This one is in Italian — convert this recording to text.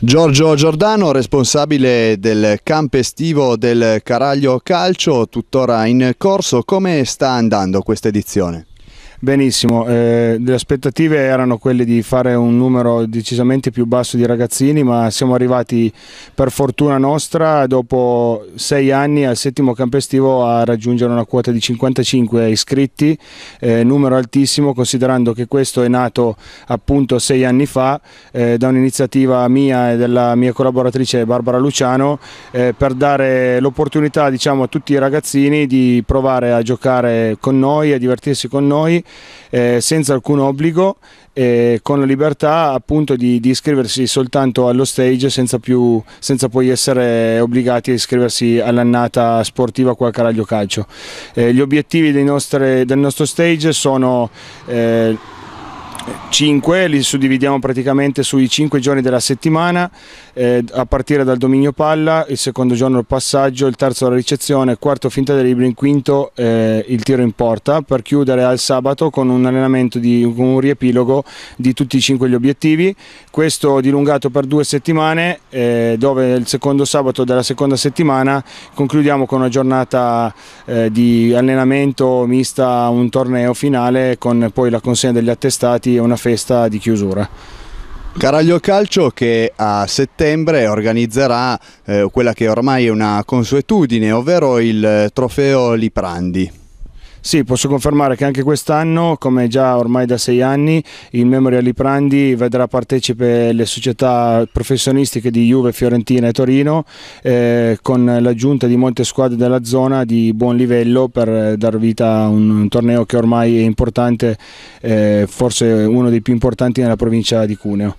Giorgio Giordano, responsabile del campo estivo del Caraglio Calcio, tuttora in corso, come sta andando questa edizione? Benissimo, eh, le aspettative erano quelle di fare un numero decisamente più basso di ragazzini, ma siamo arrivati per fortuna nostra dopo sei anni al settimo campestivo a raggiungere una quota di 55 iscritti, eh, numero altissimo considerando che questo è nato appunto sei anni fa eh, da un'iniziativa mia e della mia collaboratrice Barbara Luciano eh, per dare l'opportunità diciamo, a tutti i ragazzini di provare a giocare con noi, a divertirsi con noi eh, senza alcun obbligo, eh, con la libertà appunto di, di, iscriversi soltanto allo stage senza, più, senza poi essere obbligati a iscriversi all'annata sportiva qua a Caraglio Calcio. Eh, gli obiettivi nostri, del nostro stage sono eh, 5, li suddividiamo praticamente sui 5 giorni della settimana, eh, a partire dal dominio palla, il secondo giorno il passaggio, il terzo la ricezione, il quarto finta dei libri, il quinto eh, il tiro in porta, per chiudere al sabato con un allenamento di un riepilogo di tutti i 5 gli obiettivi, questo dilungato per due settimane, eh, dove il secondo sabato della seconda settimana concludiamo con una giornata eh, di allenamento mista a un torneo finale con poi la consegna degli attestati una festa di chiusura. Caraglio Calcio che a settembre organizzerà eh, quella che ormai è una consuetudine, ovvero il eh, trofeo Liprandi. Sì, posso confermare che anche quest'anno, come già ormai da sei anni, il Memorial Liprandi vedrà partecipe le società professionistiche di Juve, Fiorentina e Torino, eh, con l'aggiunta di molte squadre della zona di buon livello per dar vita a un, un torneo che ormai è importante, eh, forse uno dei più importanti nella provincia di Cuneo.